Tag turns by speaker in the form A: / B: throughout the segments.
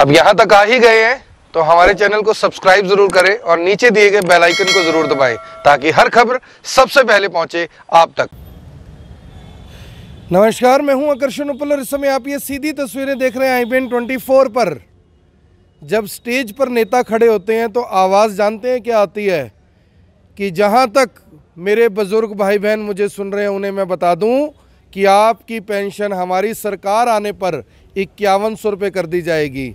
A: अब यहाँ तक आ ही गए हैं तो हमारे तो- चैनल को सब्सक्राइब जरूर करें और नीचे दिए गए बेल आइकन को जरूर दबाएं ताकि हर खबर सबसे पहले पहुंचे आप तक नमस्कार मैं हूं आकर्षण उपलर इस समय आप ये सीधी तस्वीरें देख रहे हैं आई बी ट्वेंटी फोर पर जब स्टेज पर नेता खड़े होते हैं तो आवाज़ जानते हैं क्या आती है कि जहाँ तक मेरे बुज़ुर्ग भाई बहन मुझे सुन रहे हैं उन्हें मैं बता दूं कि आपकी पेंशन हमारी सरकार आने पर इक्यावन सौ रुपये कर दी जाएगी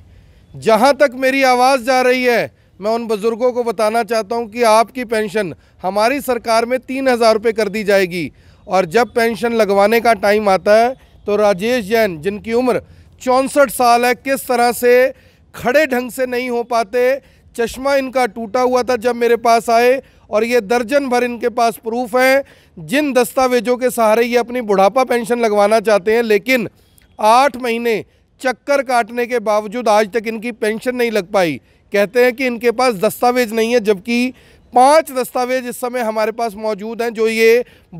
A: जहाँ तक मेरी आवाज़ जा रही है मैं उन बुज़ुर्गों को बताना चाहता हूँ कि आपकी पेंशन हमारी सरकार में तीन हज़ार रुपये कर दी जाएगी और जब पेंशन लगवाने का टाइम आता है तो राजेश जैन जिनकी उम्र चौंसठ साल है किस तरह से खड़े ढंग से नहीं हो पाते चश्मा इनका टूटा हुआ था जब मेरे पास आए और ये दर्जन भर इनके पास प्रूफ हैं जिन दस्तावेजों के सहारे ये अपनी बुढ़ापा पेंशन लगवाना चाहते हैं लेकिन आठ महीने चक्कर काटने के बावजूद आज तक इनकी पेंशन नहीं लग पाई कहते हैं कि इनके पास दस्तावेज नहीं है जबकि पांच दस्तावेज इस समय हमारे पास मौजूद हैं जो ये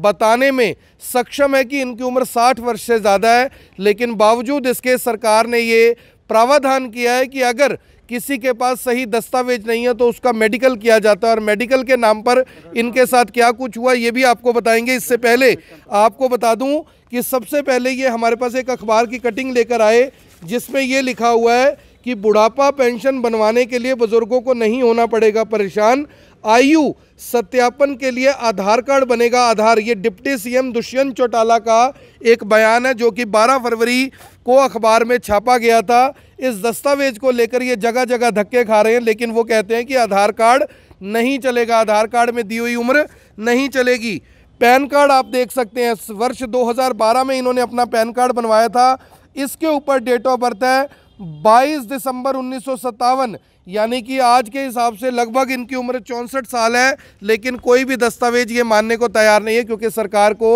A: बताने में सक्षम है कि इनकी उम्र 60 वर्ष से ज़्यादा है लेकिन बावजूद इसके सरकार ने ये प्रावधान किया है कि अगर किसी के पास सही दस्तावेज नहीं है तो उसका मेडिकल किया जाता है और मेडिकल के नाम पर इनके साथ क्या कुछ हुआ ये भी आपको बताएंगे इससे पहले आपको बता दूं कि सबसे पहले ये हमारे पास एक अखबार की कटिंग लेकर आए जिसमें ये लिखा हुआ है कि बुढ़ापा पेंशन बनवाने के लिए बुजुर्गों को नहीं होना पड़ेगा परेशान आयु सत्यापन के लिए आधार कार्ड बनेगा आधार ये डिप्टी सीएम दुष्यंत चौटाला का एक बयान है जो कि 12 फरवरी को अखबार में छापा गया था इस दस्तावेज को लेकर ये जगह जगह धक्के खा रहे हैं लेकिन वो कहते हैं कि आधार कार्ड नहीं चलेगा आधार कार्ड में दी हुई उम्र नहीं चलेगी पैन कार्ड आप देख सकते हैं वर्ष 2012 में इन्होंने अपना पैन कार्ड बनवाया था इसके ऊपर डेट ऑफ बर्थ है 22 दिसंबर उन्नीस यानी कि आज के हिसाब से लगभग इनकी उम्र चौंसठ साल है लेकिन कोई भी दस्तावेज ये मानने को तैयार नहीं है क्योंकि सरकार को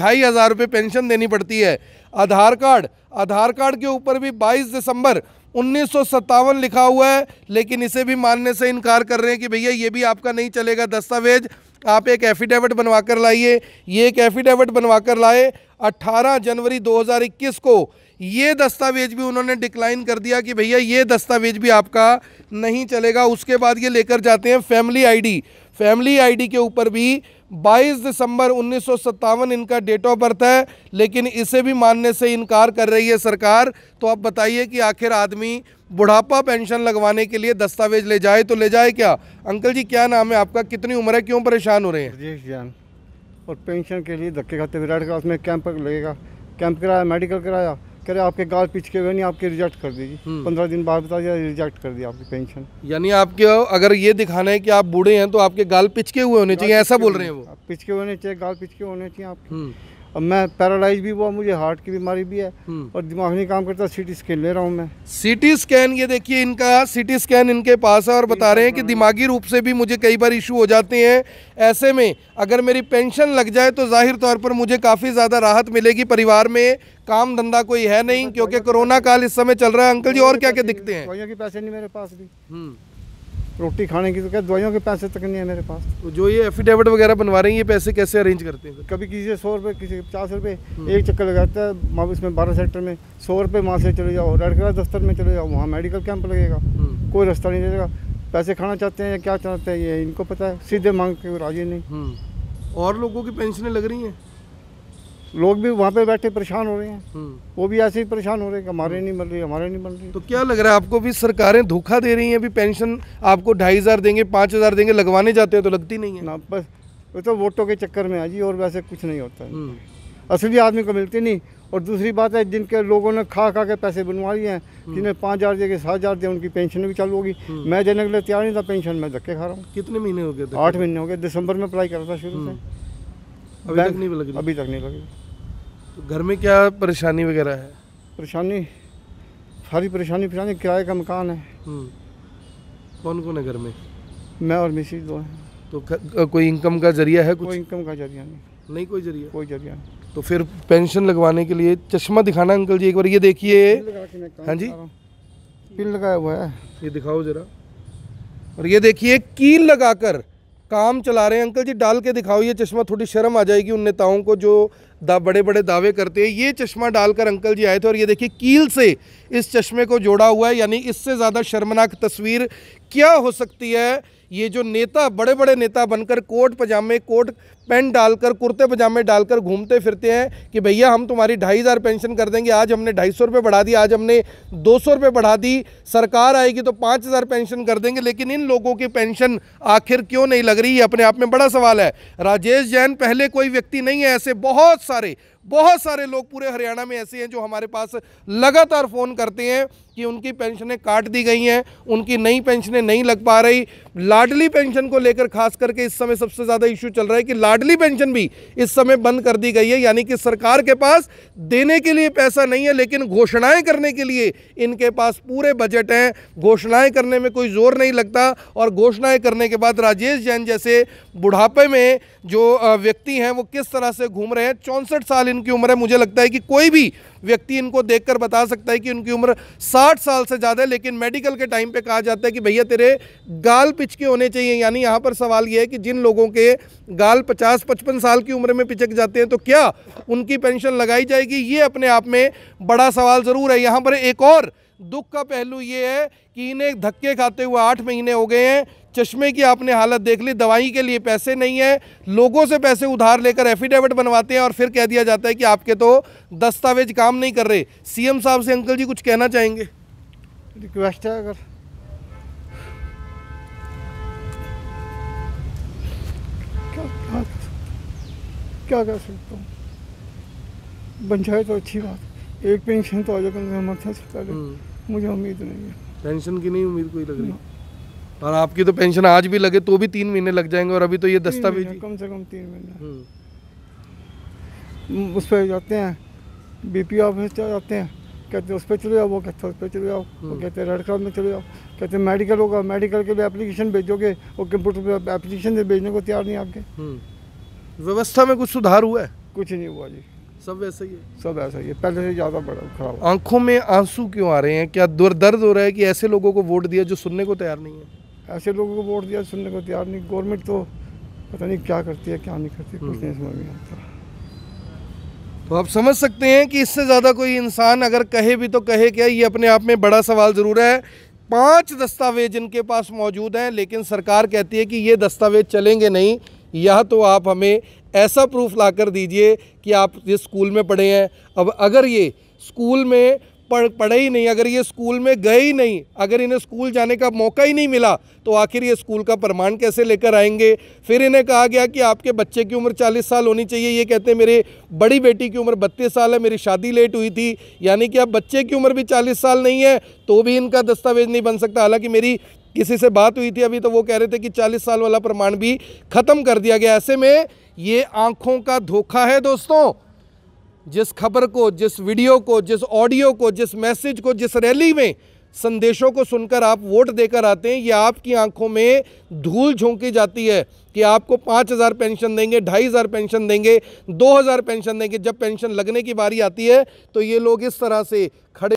A: ढाई हज़ार रुपये पेंशन देनी पड़ती है आधार कार्ड आधार कार्ड के ऊपर भी 22 दिसंबर उन्नीस लिखा हुआ है लेकिन इसे भी मानने से इनकार कर रहे हैं कि भैया ये भी आपका नहीं चलेगा दस्तावेज आप एक एफिडेविट बनवा कर लाइए ये एक एफिडेविट बनवा कर लाए 18 जनवरी 2021 को ये दस्तावेज भी उन्होंने डिक्लाइन कर दिया कि भैया ये दस्तावेज भी आपका नहीं चलेगा उसके बाद ये लेकर जाते हैं फैमिली आईडी फैमिली आईडी के ऊपर भी 22 दिसंबर उन्नीस इनका डेट ऑफ बर्थ है लेकिन इसे भी मानने से इनकार कर रही है सरकार तो आप बताइए कि आखिर आदमी बुढ़ापा पेंशन लगवाने के लिए दस्तावेज ले जाए तो ले जाए क्या अंकल जी क्या नाम है आपका कितनी उम्र है क्यों परेशान हो रहे हैं
B: और पेंशन के लिए धक्के खाते विराट का उसमें कैंप लगेगा कैंप कराया मेडिकल कराया करे आपके गाल पिछके हुए नहीं आपके रिजेक्ट कर दीजिए हम्म। पंद्रह दिन बाद
A: बता दिया रिजेक्ट कर दिया आपकी पेंशन यानी आपके अगर ये दिखाना है कि आप बूढ़े हैं तो आपके गाल पिछके हुए होने चाहिए ऐसा बोल रहे हैं वो
B: पिछके होने चाहिए गाल पिछके होने चाहिए आपके
A: हम्म। और मैं पैरालाइज भी हुआ मुझे हार्ट की बीमारी भी है हम्म। और दिमाग नहीं काम करता सिटी स्कैन ले रहा हूँ मैं सिटी स्कैन ये देखिए इनका सिटी स्कैन इनके पास है और बता रहे हैं कि दिमागी रूप से भी मुझे कई बार इशू हो जाते हैं ऐसे में अगर मेरी पेंशन लग जाए तो जाहिर तौर पर मुझे काफ़ी ज़्यादा राहत मिलेगी परिवार में काम धंधा कोई है नहीं क्योंकि कोरोना काल इस समय चल रहा है अंकल जी और क्या क्या दिखते
B: हैं पैसे नहीं मेरे पास भी हम्म।
A: रोटी खाने की तो क्या दवाइयों के पैसे तक नहीं है मेरे पास तो जो ये एफिडेविट वगैरह बनवा रहे हैं ये पैसे कैसे अरेंज करते हैं कभी किसी से सौ रुपये किसी के पचास रुपये हम्म। एक चक्कर
B: लगाता है इसमें बारह सेक्टर में सौ रुपये वहाँ से चले जाओ रेड क्रॉस दफ्तर में चले जाओ वहाँ मेडिकल कैंप लगेगा हम्म। कोई रास्ता नहीं देगा पैसे खाना चाहते हैं या क्या चाहते हैं ये इनको पता है सीधे मांग के राजी नहीं हम्म। और लोगों की पेंशनें लग रही हैं लोग भी वहाँ पे बैठे
A: परेशान हो रहे हैं हम्म। वो भी ऐसे ही परेशान हो रहे
B: हैं हमारे नहीं मिल रही हमारे नहीं
A: मिल रही तो क्या लग रहा है आपको भी सरकारें धोखा दे रही हैं अभी पेंशन आपको ढाई हज़ार देंगे पाँच हज़ार देंगे लगवाने जाते हैं तो लगती नहीं है ना बस वो तो वोटों के चक्कर में है जी और वैसे कुछ नहीं होता है हम्म। असली आदमी को
B: मिलती नहीं और दूसरी बात है जिनके लोगों ने खा खा के पैसे बनवा लिए हैं हम्म। जिन्हें पाँच हज़ार देंगे सात हज़ार दें उनकी पेंशन भी चालू होगी मैं देने के लिए तैयार नहीं था पेंशन मैं धक्के खा रहा हूँ कितने महीने हो गए आठ महीने हो गए दिसंबर में अप्लाई करा था शुरू से अभी तक नहीं लगी अभी तक नहीं लगी तो घर में क्या परेशानी वगैरह है परेशानी सारी परेशानी परेशानी किराए का मकान है
A: हम्म। कौन कौन है घर में
B: मैं और मिसी दो हैं तो
A: क, कोई इनकम का जरिया है कुछ कोई
B: इनकम का जरिया नहीं नहीं कोई जरिया कोई जरिया नहीं
A: तो फिर पेंशन लगवाने के लिए चश्मा दिखाना अंकल जी एक बार ये देखिए हाँ जी पिन लगाया हुआ है ये दिखाओ जरा और ये देखिए कील लगाकर काम चला रहे हैं अंकल जी डाल के दिखाओ ये चश्मा थोड़ी शर्म आ जाएगी उन नेताओं को जो दा बड़े बड़े दावे करते हैं ये चश्मा डालकर अंकल जी आए थे और ये देखिए कील से इस चश्मे को जोड़ा हुआ है यानी इससे ज़्यादा शर्मनाक तस्वीर क्या हो सकती है ये जो नेता बड़े बड़े नेता बनकर कोट पजामे कोट पेंट डालकर कुर्ते पजामे डालकर घूमते फिरते हैं कि भैया हम तुम्हारी ढाई हज़ार पेंशन कर देंगे आज हमने ढाई सौ रुपये बढ़ा दी आज हमने दो सौ रुपये बढ़ा दी सरकार आएगी तो पाँच हज़ार पेंशन कर देंगे लेकिन इन लोगों की पेंशन आखिर क्यों नहीं लग रही है अपने आप में बड़ा सवाल है राजेश जैन पहले कोई व्यक्ति नहीं है ऐसे बहुत whakasare बहुत सारे लोग पूरे हरियाणा में ऐसे हैं जो हमारे पास लगातार फ़ोन करते हैं कि उनकी पेंशनें काट दी गई हैं उनकी नई पेंशनें नहीं लग पा रही लाडली पेंशन को लेकर खास करके इस समय सबसे ज़्यादा इश्यू चल रहा है कि लाडली पेंशन भी इस समय बंद कर दी गई है यानी कि सरकार के पास देने के लिए पैसा नहीं है लेकिन घोषणाएं करने के लिए इनके पास पूरे बजट हैं घोषणाएं करने में कोई जोर नहीं लगता और घोषणाएं करने के बाद राजेश जैन जैसे बुढ़ापे में जो व्यक्ति हैं वो किस तरह से घूम रहे हैं चौंसठ साल इनकी उम्र है मुझे लगता है कि कोई भी व्यक्ति इनको देखकर बता सकता है कि उनकी उम्र 60 साल से ज़्यादा है लेकिन मेडिकल के टाइम पे कहा जाता है कि भैया तेरे गाल पिचके होने चाहिए यानी यहाँ पर सवाल ये है कि जिन लोगों के गाल 50-55 साल की उम्र में पिचक जाते हैं तो क्या उनकी पेंशन लगाई जाएगी ये अपने आप में बड़ा सवाल ज़रूर है यहाँ पर एक और दुख का पहलू ये है कि इन्हें धक्के खाते हुए आठ महीने हो गए हैं चश्मे की आपने हालत देख ली दवाई के लिए पैसे नहीं है लोगों से पैसे उधार लेकर एफिडेविट बनवाते हैं और फिर कह दिया जाता है कि आपके तो दस्तावेज काम नहीं कर रहे सीएम साहब से अंकल जी कुछ कहना चाहेंगे रिक्वेस्ट है अगर
B: क्या क्या सकता हूँ बन जाए तो अच्छी बात एक पेंशन तो आ हम्म। मुझे उम्मीद नहीं है
A: पेंशन की नहीं उम्मीद कोई लग रही और आपकी तो पेंशन आज भी लगे तो भी तीन महीने लग जाएंगे और अभी तो ये दस्तावेज
B: कम से कम तीन महीने हम्म।
A: उस पर जाते हैं
B: बीपी ऑफिस जाते हैं कहते उस पर चले जाओ वो कहते उस पर चले जाओ वो हम्म। कहते रेड क्रॉस में चले जाओ कहते मेडिकल होगा मेडिकल के लिए एप्लीकेशन भेजोगे वो कंप्यूटर पर एप्लीकेशन भेजने को तैयार नहीं आपके
A: हम्म।
B: व्यवस्था में कुछ सुधार हुआ है
A: कुछ नहीं हुआ जी सब ऐसा ही
B: है सब ऐसा ही है पहले से ज़्यादा बड़ा खराब
A: आंखों में आंसू क्यों आ रहे हैं क्या दर्द हो रहा है कि ऐसे लोगों को वोट दिया जो सुनने को तैयार नहीं है ऐसे लोगों को वोट दिया सुनने को तैयार नहीं गवर्नमेंट तो पता नहीं क्या करती है क्या नहीं करती कुछ नहीं हम्म। समझ में आता तो आप समझ सकते हैं कि इससे ज़्यादा कोई इंसान अगर कहे भी तो कहे क्या ये अपने आप में बड़ा सवाल ज़रूर है पांच दस्तावेज इनके पास मौजूद हैं लेकिन सरकार कहती है कि ये दस्तावेज चलेंगे नहीं यह तो आप हमें ऐसा प्रूफ लाकर दीजिए कि आप जिस स्कूल में पढ़े हैं अब अगर ये स्कूल में पढ़ पढ़े ही नहीं अगर ये स्कूल में गए ही नहीं अगर इन्हें स्कूल जाने का मौका ही नहीं मिला तो आखिर ये स्कूल का प्रमाण कैसे लेकर आएंगे फिर इन्हें कहा गया कि आपके बच्चे की उम्र 40 साल होनी चाहिए ये कहते हैं मेरे बड़ी बेटी की उम्र बत्तीस साल है मेरी शादी लेट हुई थी यानी कि अब बच्चे की उम्र भी चालीस साल नहीं है तो भी इनका दस्तावेज नहीं बन सकता हालाँकि मेरी किसी से बात हुई थी अभी तो वो कह रहे थे कि चालीस साल वाला प्रमाण भी ख़त्म कर दिया गया ऐसे में ये आंखों का धोखा है दोस्तों जिस खबर को जिस वीडियो को जिस ऑडियो को जिस मैसेज को जिस रैली में संदेशों को सुनकर आप वोट देकर आते हैं ये आपकी आंखों में धूल झोंकी जाती है कि आपको पाँच हज़ार पेंशन देंगे ढाई हज़ार पेंशन देंगे दो हज़ार पेंशन देंगे जब पेंशन लगने की बारी आती है तो ये लोग इस तरह से खड़े